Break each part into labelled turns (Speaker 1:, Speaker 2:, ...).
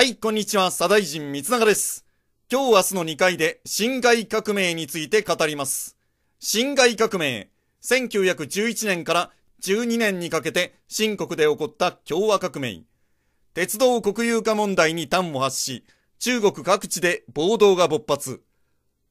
Speaker 1: はい、こんにちは、左大臣三永です。今日明日の2回で、侵害革命について語ります。侵害革命、1911年から12年にかけて、新国で起こった共和革命。鉄道国有化問題に端を発し、中国各地で暴動が勃発。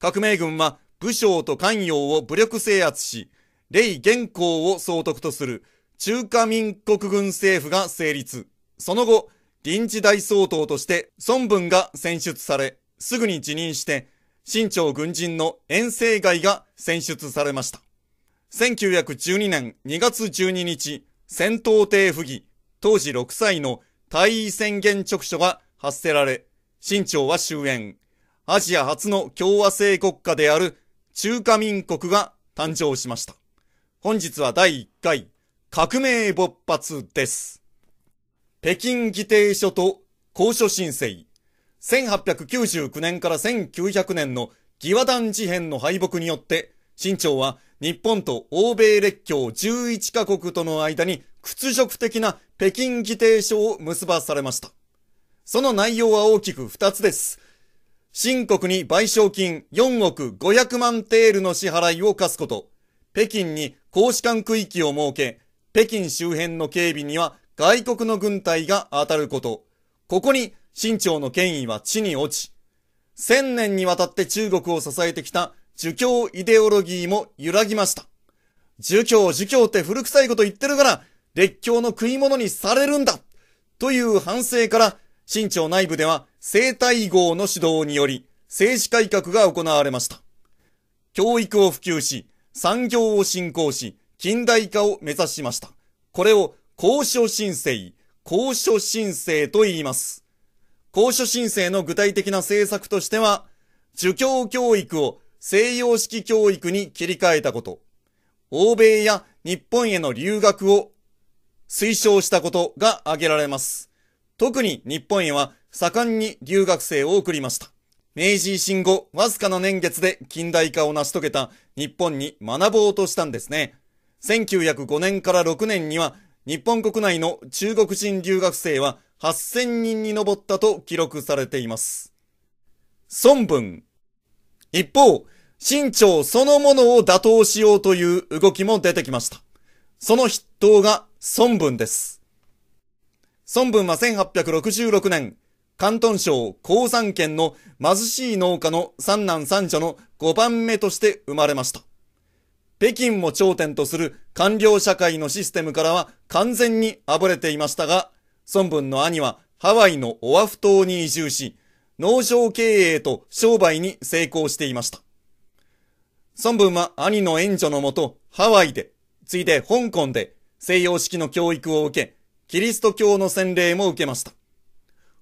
Speaker 1: 革命軍は武将と官僚を武力制圧し、霊元寇を総督とする中華民国軍政府が成立。その後、臨時大総統として孫文が選出され、すぐに辞任して、新朝軍人の遠征外が選出されました。1912年2月12日、戦闘艇不義、当時6歳の大尉宣言直書が発せられ、新朝は終焉。アジア初の共和制国家である中華民国が誕生しました。本日は第1回革命勃発です。北京議定書と公書申請。1899年から1900年の義和団事変の敗北によって、清朝は日本と欧米列強11カ国との間に屈辱的な北京議定書を結ばされました。その内容は大きく2つです。新国に賠償金4億500万テールの支払いを課すこと、北京に公使館区域を設け、北京周辺の警備には外国の軍隊が当たること。ここに清朝の権威は地に落ち、千年にわたって中国を支えてきた儒教イデオロギーも揺らぎました。儒教、儒教って古臭いこと言ってるから、列強の食い物にされるんだという反省から、清朝内部では生体号の指導により、政治改革が行われました。教育を普及し、産業を振興し、近代化を目指しました。これを公所申請、公所申請と言います。公所申請の具体的な政策としては、儒教教育を西洋式教育に切り替えたこと、欧米や日本への留学を推奨したことが挙げられます。特に日本へは盛んに留学生を送りました。明治維新後、わずかな年月で近代化を成し遂げた日本に学ぼうとしたんですね。1905年から6年には日本国内の中国人留学生は8000人に上ったと記録されています。孫文。一方、清朝そのものを打倒しようという動きも出てきました。その筆頭が孫文です。孫文は1866年、関東省鉱山県の貧しい農家の三男三女の5番目として生まれました。北京も頂点とする官僚社会のシステムからは完全にあぶれていましたが、孫文の兄はハワイのオアフ島に移住し、農場経営と商売に成功していました。孫文は兄の援助のもと、ハワイで、ついで香港で西洋式の教育を受け、キリスト教の洗礼も受けました。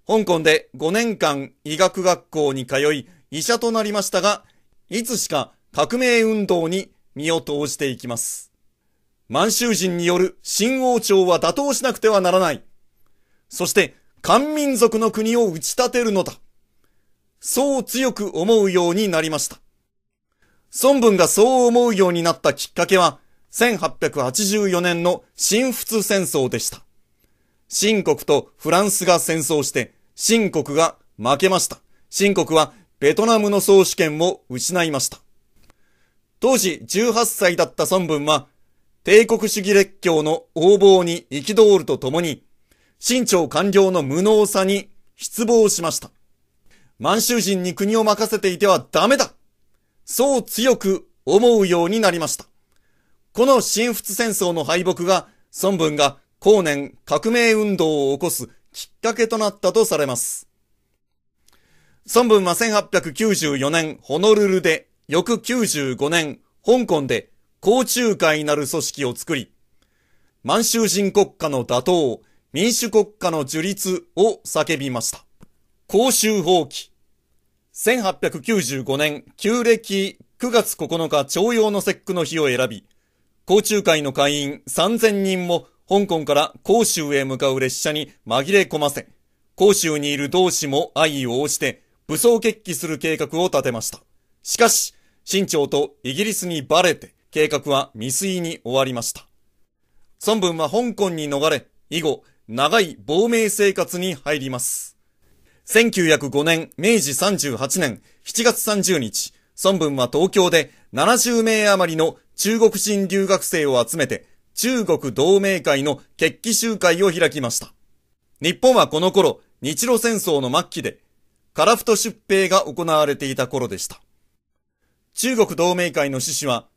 Speaker 1: 香港で5年間医学学校に通い、医者となりましたが、いつしか革命運動に身を投じていきます。満州人による新王朝は打倒しなくてはならない。そして、漢民族の国を打ち立てるのだ。そう強く思うようになりました。孫文がそう思うようになったきっかけは、1884年の新仏戦争でした。新国とフランスが戦争して、新国が負けました。新国はベトナムの総主権を失いました。当時18歳だった孫文は、帝国主義列強の横暴に憤るとともに、清朝官僚の無能さに失望しました。満州人に国を任せていてはダメだそう強く思うようになりました。この新仏戦争の敗北が、孫文が後年革命運動を起こすきっかけとなったとされます。孫文は1894年ホノルルで翌95年、香港で、公中会なる組織を作り、満州人国家の打倒、民主国家の樹立を叫びました。公衆放棄。1895年、旧暦9月9日朝陽の節句の日を選び、公中会の会員3000人を香港から公衆へ向かう列車に紛れ込ませ、公衆にいる同志も愛を応じて武装決起する計画を立てました。しかし、清朝とイギリスにバレて、計画は未遂に終わりました。孫文は香港に逃れ、以後、長い亡命生活に入ります。1905年、明治38年7月30日、孫文は東京で70名余りの中国人留学生を集めて、中国同盟会の決起集会を開きました。日本はこの頃、日露戦争の末期で、カラフト出兵が行われていた頃でした。中国同盟会の趣旨は、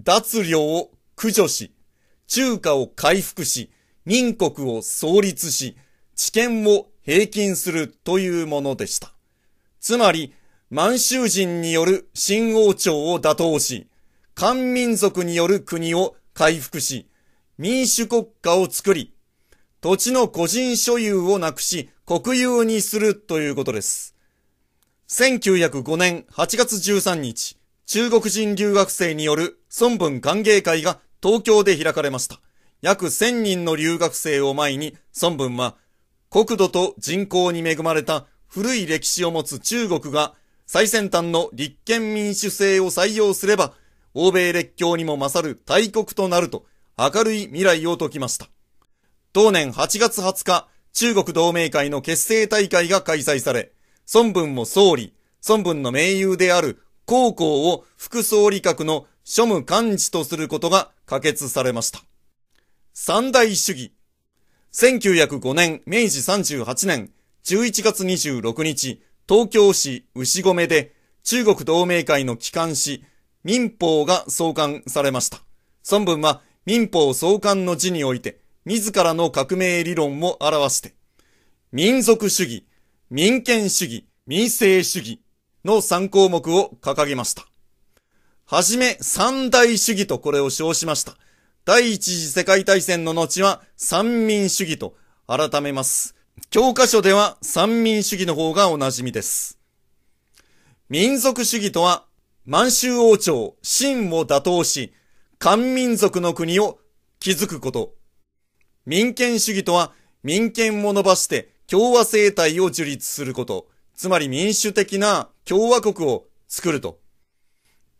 Speaker 1: 脱領を駆除し、中華を回復し、民国を創立し、知見を平均するというものでした。つまり、満州人による新王朝を打倒し、漢民族による国を回復し、民主国家を作り、土地の個人所有をなくし、国有にするということです。1905年8月13日、中国人留学生による孫文歓迎会が東京で開かれました。約1000人の留学生を前に孫文は国土と人口に恵まれた古い歴史を持つ中国が最先端の立憲民主制を採用すれば欧米列強にも勝る大国となると明るい未来を説きました。当年8月20日、中国同盟会の結成大会が開催され、孫文も総理、孫文の盟友である高校を副総理閣の庶務幹事とすることが可決されました。三大主義。1905年、明治38年、11月26日、東京市牛込で中国同盟会の機関紙、民法が創刊されました。孫文は民法創刊の字において、自らの革命理論を表して、民族主義、民権主義、民生主義、の3項目を掲げました。はじめ三大主義とこれを称しました。第一次世界大戦の後は三民主義と改めます。教科書では三民主義の方がおなじみです。民族主義とは満州王朝、真を打倒し、漢民族の国を築くこと。民権主義とは民権を伸ばして共和政体を樹立すること。つまり民主的な共和国を作ると。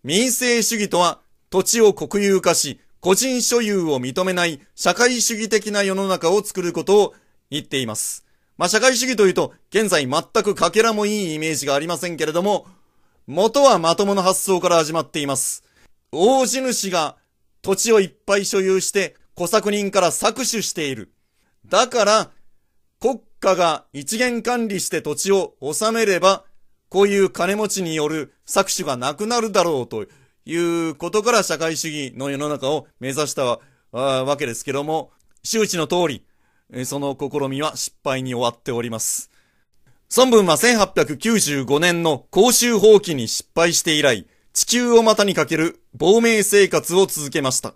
Speaker 1: 民生主義とは土地を国有化し、個人所有を認めない社会主義的な世の中を作ることを言っています。まあ、社会主義というと、現在全く欠片もいいイメージがありませんけれども、元はまともな発想から始まっています。大地主が土地をいっぱい所有して、小作人から搾取している。だから、国家が一元管理して土地を収めれば、こういう金持ちによる搾取がなくなるだろうということから社会主義の世の中を目指したわけですけども、周知の通り、その試みは失敗に終わっております。孫文は1895年の公衆放棄に失敗して以来、地球を股にかける亡命生活を続けました。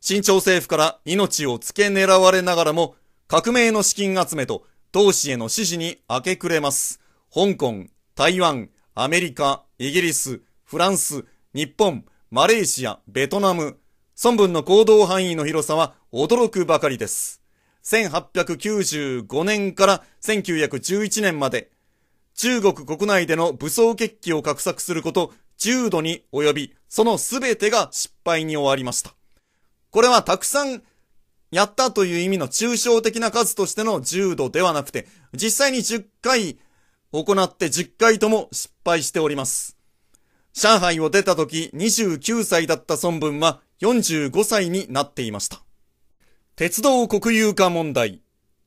Speaker 1: 新朝政府から命を付け狙われながらも、革命の資金集めと、投資への支持に明け暮れます。香港、台湾、アメリカ、イギリス、フランス、日本、マレーシア、ベトナム。孫文の行動範囲の広さは驚くばかりです。1895年から1911年まで、中国国内での武装決起を画策すること10度に及び、その全てが失敗に終わりました。これはたくさんやったという意味の抽象的な数としての10度ではなくて、実際に10回行って10回とも失敗しております。上海を出た時29歳だった孫文は45歳になっていました。鉄道国有化問題。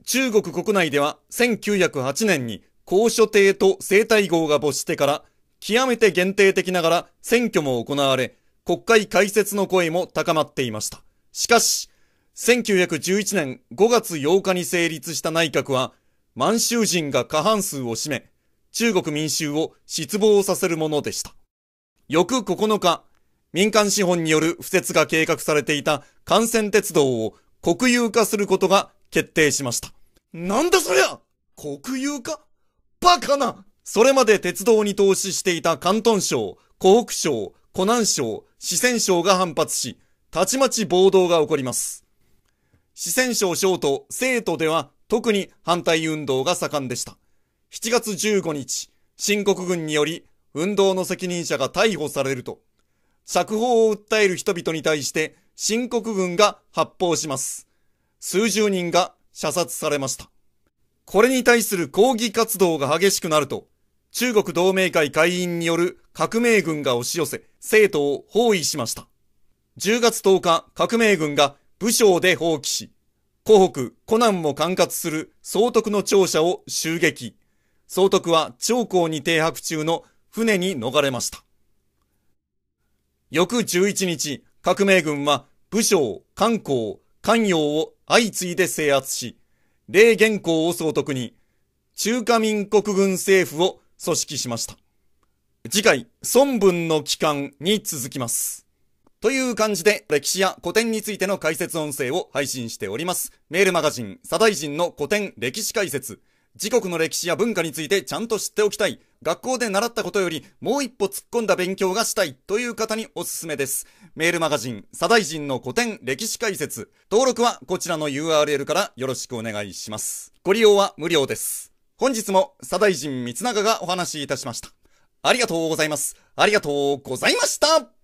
Speaker 1: 中国国内では1908年に高所亭と生態号が没してから極めて限定的ながら選挙も行われ国会開設の声も高まっていました。しかし、1911年5月8日に成立した内閣は満州人が過半数を占め中国民衆を失望させるものでした。翌9日、民間資本による不設が計画されていた幹線鉄道を国有化することが決定しました。なんだそりゃ国有化バカなそれまで鉄道に投資していた関東省、湖北省、湖南省、四川省が反発し、たちまち暴動が起こります。四川省省と成都では特に反対運動が盛んでした。7月15日、新国軍により運動の責任者が逮捕されると、釈放を訴える人々に対して新国軍が発砲します。数十人が射殺されました。これに対する抗議活動が激しくなると、中国同盟会会員による革命軍が押し寄せ、生徒を包囲しました。10月10日、革命軍が武将で放棄し、湖北、湖南も管轄する総督の庁舎を襲撃。総督は長江に停泊中の船に逃れました。翌11日、革命軍は武将、関公、関陽を相次いで制圧し、霊元公を総督に、中華民国軍政府を組織しました。次回、孫文の帰還に続きます。という感じで、歴史や古典についての解説音声を配信しております。メールマガジン、左大臣の古典歴史解説。自国の歴史や文化についてちゃんと知っておきたい。学校で習ったことよりもう一歩突っ込んだ勉強がしたいという方におすすめです。メールマガジン、左大臣の古典歴史解説。登録はこちらの URL からよろしくお願いします。ご利用は無料です。本日も左大臣三永がお話しいたしました。ありがとうございます。ありがとうございました